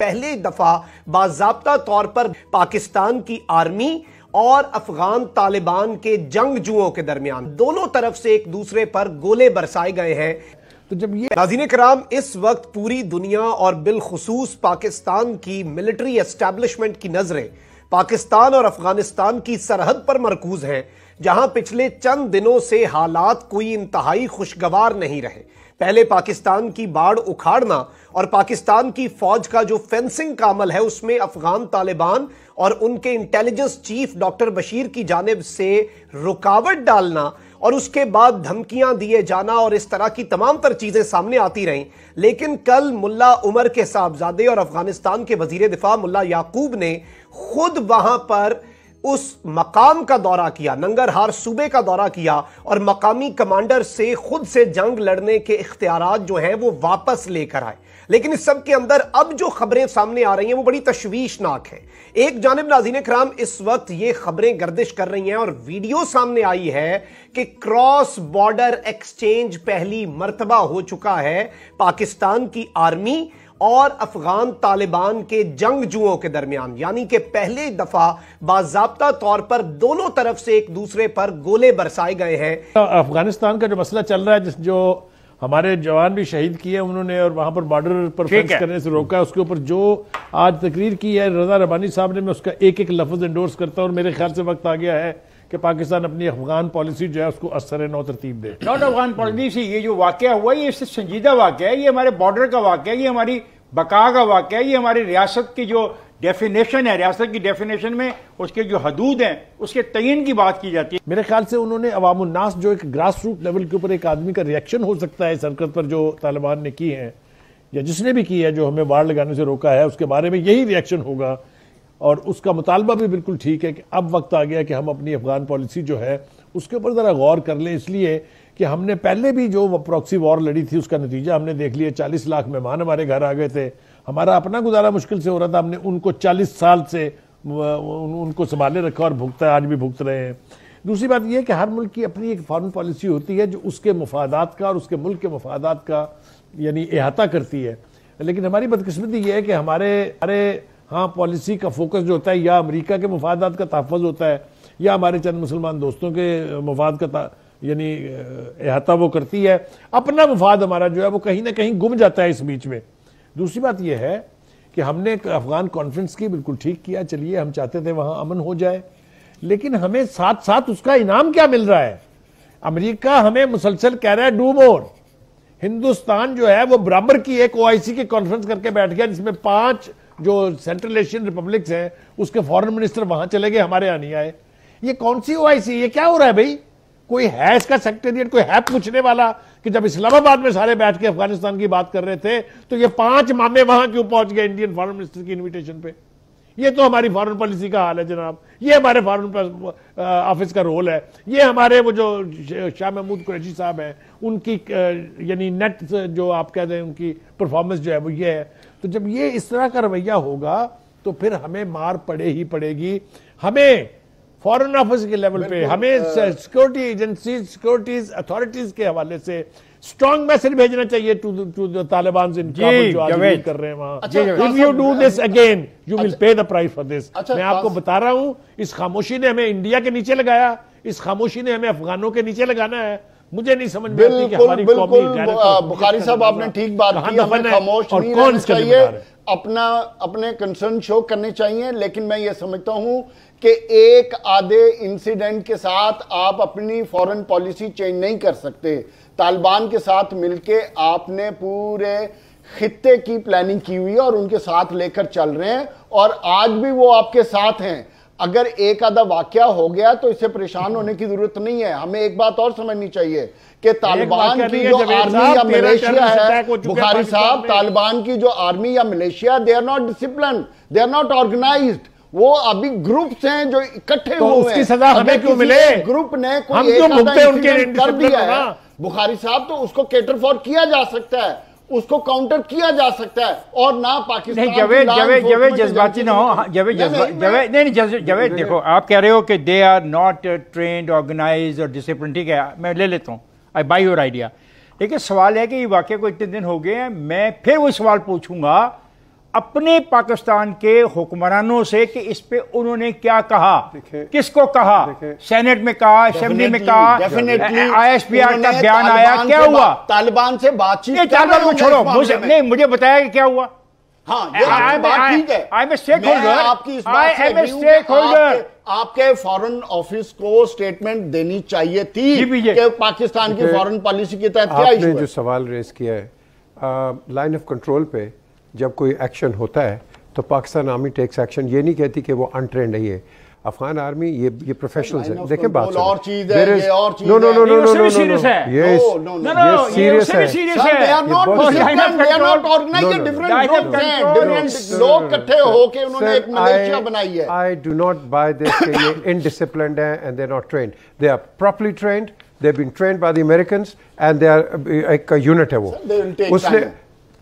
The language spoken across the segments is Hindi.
पहले दफा बाजाबता तौर पर पाकिस्तान की आर्मी और अफगान तालिबान के जंगजुओं के दरमियान दोनों तरफ से एक दूसरे पर गोले बरसाए गए हैं तो जब ये नाजीन कराम इस वक्त पूरी दुनिया और बिलखसूस पाकिस्तान की मिलिट्री एस्टेब्लिशमेंट की नजरें पाकिस्तान और अफगानिस्तान की सरहद पर मरकूज हैं जहां पिछले चंद दिनों से हालात कोई इंतहाई खुशगवार नहीं रहे पहले पाकिस्तान की बाढ़ उखाड़ना और पाकिस्तान की फौज का जो फेंसिंग का अमल है उसमें अफगान तालिबान और उनके इंटेलिजेंस चीफ डॉक्टर बशीर की जानब से रुकावट डालना और उसके बाद धमकियां दिए जाना और इस तरह की तमाम तर चीजें सामने आती रहीं लेकिन कल मुल्ला उमर के साहबजादे और अफगानिस्तान के वजीर दिफा मुला याकूब ने खुद वहां पर उस मकाम का दौरा किया नंगरहार सूबे का दौरा किया और मकामी कमांडर से खुद से जंग लड़ने के इख्तियार जो हैं वो वापस लेकर आए लेकिन इस सब के अंदर अब जो खबरें सामने आ रही हैं वो बड़ी तशवीशनाक है एक जानब नाजीन कराम इस वक्त ये खबरें गर्दिश कर रही हैं और वीडियो सामने आई है कि क्रॉस बॉर्डर एक्सचेंज पहली मरतबा हो चुका है पाकिस्तान की आर्मी और अफगान तालिबान के जंगजुओं के दरमियान यानी कि पहले दफा बाबा तौर पर दोनों तरफ से एक दूसरे पर गोले बरसाए गए हैं तो अफगानिस्तान का जो मसला चल रहा है जो हमारे जवान भी शहीद किए उन्होंने और वहां पर बॉर्डर पर फेंस करने से रोका उसके ऊपर जो आज तकरीर की है रजा रबानी साहब ने मैं उसका एक एक लफ्ज इंडोर्स करता हूँ और मेरे ख्याल से वक्त आ गया है कि पाकिस्तान अपनी अफगान पॉलिसी जो है उसको असर नौ तरतीब दे नॉट अफगान पॉलिसी ये जो वाक़ हुआ ये इससे संजीदा वाक्य है ये हमारे बॉर्डर का वाक्य है ये हमारी बका का वाक़ ये हमारी रियासत की जो डेफिनेशन है रियासत की डेफिनेशन में उसके जो हदूद हैं उसके तयन की बात की जाती है मेरे ख्याल से उन्होंने अवामनास जो एक ग्रास रूट लेवल के ऊपर एक आदमी का रिएक्शन हो सकता है इस हरकत पर जो तालिबान ने की है या जिसने भी की है जो हमें वार लगाने से रोका है उसके बारे में यही रिएक्शन होगा और उसका मुतालबा भी बिल्कुल ठीक है कि अब वक्त आ गया कि हम अपनी अफगान पॉलिसी जो है उसके ऊपर ज़रा गौर कर लें इसलिए कि हमने पहले भी जो प्रॉक्सी वॉर लड़ी थी उसका नतीजा हमने देख लिया चालीस लाख मेहमान हमारे घर आ गए थे हमारा अपना गुजारा मुश्किल से हो रहा था हमने उनको चालीस साल से उनको संभाले रखा और भुगता आज भी भुगत रहे हैं दूसरी बात यह कि हर मुल्क की अपनी एक फ़ॉरन पॉलिसी होती है जो उसके मफादात का और उसके मुल्क के मफादात का यानी अहाता करती है लेकिन हमारी बदकस्मती यह है कि हमारे हमारे हाँ पॉलिसी का फोकस जो होता है या अमेरिका के मफादात का तहफ़ होता है या हमारे चंद मुसलमान दोस्तों के मफाद का यानी अहाता वो करती है अपना मफाद हमारा जो है वो कहीं ना कहीं गुम जाता है इस बीच में दूसरी बात यह है कि हमने अफगान कॉन्फ्रेंस की बिल्कुल ठीक किया चलिए हम चाहते थे वहां अमन हो जाए लेकिन हमें साथ साथ उसका इनाम क्या मिल रहा है अमेरिका हमें मुसलसल कह रहा है डू मोर हिंदुस्तान जो है वो बराबर की एक ओआईसी की कॉन्फ्रेंस करके बैठ गया जिसमें पांच जो सेंट्रल एशियन रिपब्लिक्स हैं उसके फॉरेन मिनिस्टर वहां चले गए हमारे यहां नहीं आए ये कौन सी ओआईसी ये क्या हो रहा है भाई कोई है इसका सेक्रेटरिएट कोई है पूछने वाला कि जब इस्लामाबाद में सारे बैठ के अफगानिस्तान की बात कर रहे थे तो ये पांच मामे वहां क्यों पहुंच गए इंडियन फॉरन मिनिस्टर की इन्विटेशन पे ये तो हमारी फॉरेन पॉलिसी का हाल है जनाब ये हमारे फॉरेन ऑफिस का रोल है ये हमारे वो जो शाह महमूद कुरैशी साहब हैं उनकी यानी नेट जो आप कह दें उनकी परफॉर्मेंस जो है वो ये है तो जब ये इस तरह का रवैया होगा तो फिर हमें मार पड़े ही पड़ेगी हमें फॉरन ऑफिस के लेवल पे हमें हाँ। सिक्योरिटी एजेंसी सिक्योरिटीज अथॉरिटीज के हवाले से स्ट्रॉन्ग मैसेज भेजना चाहिए टू टू द तालिबान इन जो कर रहे हैं if you do this again you will pay the price for this मैं आपको बता रहा हूं इस खामोशी ने हमें इंडिया के नीचे लगाया इस खामोशी ने हमें अफगानों के नीचे लगाना है मुझे नहीं समझ में बिल्कुल बिल्कुल बुखारी साहब आपने ठीक बात की हमें खामोश नहीं रहना चाहिए अपना अपने कंसर्न शो करने चाहिए लेकिन मैं ये समझता हूं कि एक आधे इंसिडेंट के साथ आप अपनी फॉरेन पॉलिसी चेंज नहीं कर सकते तालिबान के साथ मिलके आपने पूरे खत्े की प्लानिंग की हुई है और उनके साथ लेकर चल रहे हैं और आज भी वो आपके साथ हैं अगर एक आधा वाक्य हो गया तो इससे परेशान होने की जरूरत नहीं है हमें एक बात और समझनी चाहिए कि तालिबान की जो आर्मी या मलेशिया है बुखारी साहब तालिबान की जो आर्मी या militia they are not discipline they are not organize वो अभी ग्रुप्स हैं जो इकट्ठे तो हुए उसकी सजा हमें क्यों मिले ग्रुप ने कोई एक उनके कर दिया है बुखारी साहब तो उसको केटर फॉर किया जा सकता है उसको काउंटर किया जा सकता है और ना पाकिस्तान जवेद जवेद जवेद जज्बाती ना हो हाँ, जवेद जवेद नहीं नहीं जवेद देखो आप कह रहे हो कि they are not trained organize और डिसिप्लिन ठीक है मैं ले लेता हूँ आई बाई योर आइडिया लेकिन सवाल है कि ये वाक्य को इतने दिन हो गए हैं मैं फिर वो सवाल पूछूंगा अपने पाकिस्तान के हुक्मरानों से कि इस पे उन्होंने क्या कहा किसको कहा सेनेट में कहा असेंबली में कहा आई एस पी आर का बयान आया क्या हुआ तालिबान से बातचीत को छोड़ो मुझे नहीं मुझे बताया कि क्या हुआ हाँ स्टेक होल्डर आपकी स्टेक होल्डर आपके फॉरेन ऑफिस को स्टेटमेंट देनी चाहिए थी कि पाकिस्तान की फॉरेन पॉलिसी के तहत क्या जो सवाल रेस किया है लाइन ऑफ कंट्रोल पे जब कोई एक्शन होता है तो पाकिस्तान आर्मी टेक्स एक्शन ये नहीं कहती कि वो अनट्रेंड है ये अफगान आर्मी ये ये प्रोफेशनल है देखिए बात और चीज है ये और चीज no no no no no no serious है ये सीरियस है सीरियस oh, है they are not they are not organized different groups हैं डिफरेंट लोग इकट्ठे होके उन्होंने एक मिलिशिया बनाई है I do not buy this कि ये इनडिसिप्लिन्ड हैं and they are not trained they are properly trained they have been trained by the Americans and they are एक यूनिट है वो उसने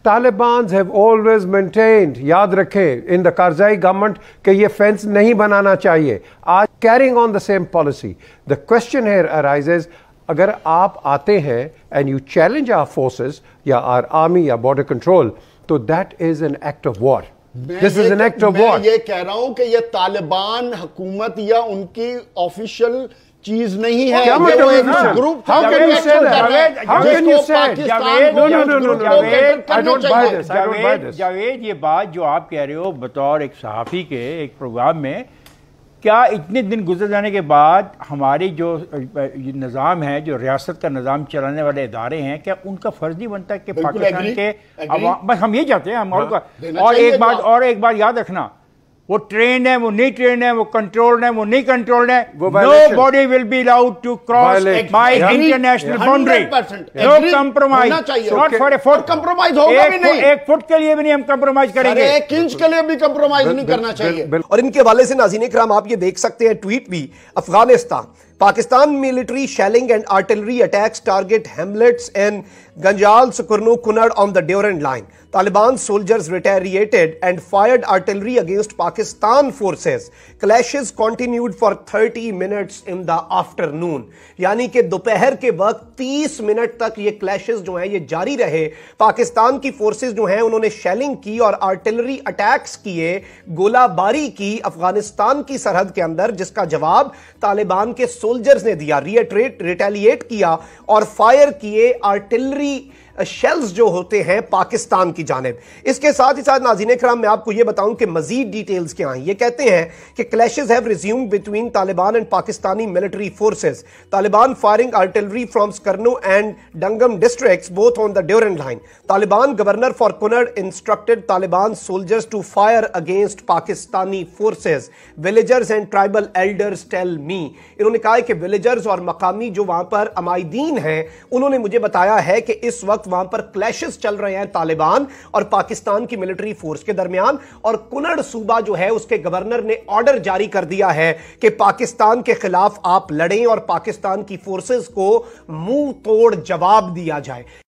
तालिबान हैव ऑलवेज मेंटेन्ड याद रखें इन द करजाई गवर्नमेंट के ये फेंस नहीं बनाना चाहिए आज carrying on the same policy the question here arises अगर आप आते हैं and you challenge our forces या आर आर्मी या बॉर्डर कंट्रोल तो that is an act of war this is an act of war ये कह रहा हूं कि ये तालिबान हुकूमत या उनकी ऑफिशियल चीज नहीं है क्या मतलब है ना group how can you say that how can you say Javed no no no no Javed I don't buy this I don't buy this Javed ये बात जो आप कह रहे हो बतौर एक सहाफ़ी के एक प्रोग्राम में क्या इतने दिन गुजर जाने के बाद हमारी जो निज़ाम है जो रियासत का निज़ाम चलाने वाले इदारे हैं क्या उनका फ़र्ज नहीं बनता कि पाकिस्तान के बस हम ये चाहते हैं हम और हाँ, एक बात और एक बात याद रखना वो ट्रेन है वो नहीं ट्रेन है वो कंट्रोल्ड है वो नहीं कंट्रोल्ड है nobody will be allowed to cross my international boundary no compromise not for a foot compromise होगा भी नहीं एक फुट के लिए भी नहीं हम कम्प्रोमाइज करेंगे एक इंच के लिए भी कम्प्रोमाइज नहीं करना चाहिए और इनके हवाले से नाजीन कराम आप ये देख सकते हैं ट्वीट भी Afghanistan Pakistan military shelling and artillery attacks target hamlets in Ganjal सुकुरनू Kunar on the Durand line Taliban soldiers retaliated and fired artillery against Pakistan forces clashes continued for 30 minutes in the afternoon यानी कि दोपहर के वक्त तीस मिनट तक ये क्लैशेस जो है ये जारी रहे पाकिस्तान की फोर्सेज जो है उन्होंने शेलिंग की और आर्टिलरी अटैक्स किए गोलाबारी की अफगानिस्तान की सरहद के अंदर जिसका जवाब तालिबान के सो सोल्जर्स ने दिया रिएट्रेट रिटेलिएट किया और फायर किए आर्टिलरी शेल्स जो होते हैं पाकिस्तान की जानब इसके साथ ही साथ नाजीन कराम मैं आपको यह बताऊं कि मजीद डिटेल्स क्या हैं ये कहते हैं कि clashes have resume between Taliban and Pakistani military forces Taliban firing artillery from Sarkano and Dangam district both on the Durand line Taliban governor for Kunar instructed Taliban soldiers to fire against Pakistani forces villagers and tribal elders tell me इन्होंने कहा कि विलेजर्स और मकामी जो वहां पर अमायदीन हैं उन्होंने मुझे बताया है कि इस वक्त वक्त वहां पर क्लैशेस चल रहे हैं तालिबान और पाकिस्तान की मिलिट्री फोर्स के दरमियान और कुनड़ सूबा जो है उसके गवर्नर ने ऑर्डर जारी कर दिया है कि पाकिस्तान के खिलाफ आप लड़ें और पाकिस्तान की फोर्सेस को मुंह तोड़ जवाब दिया जाए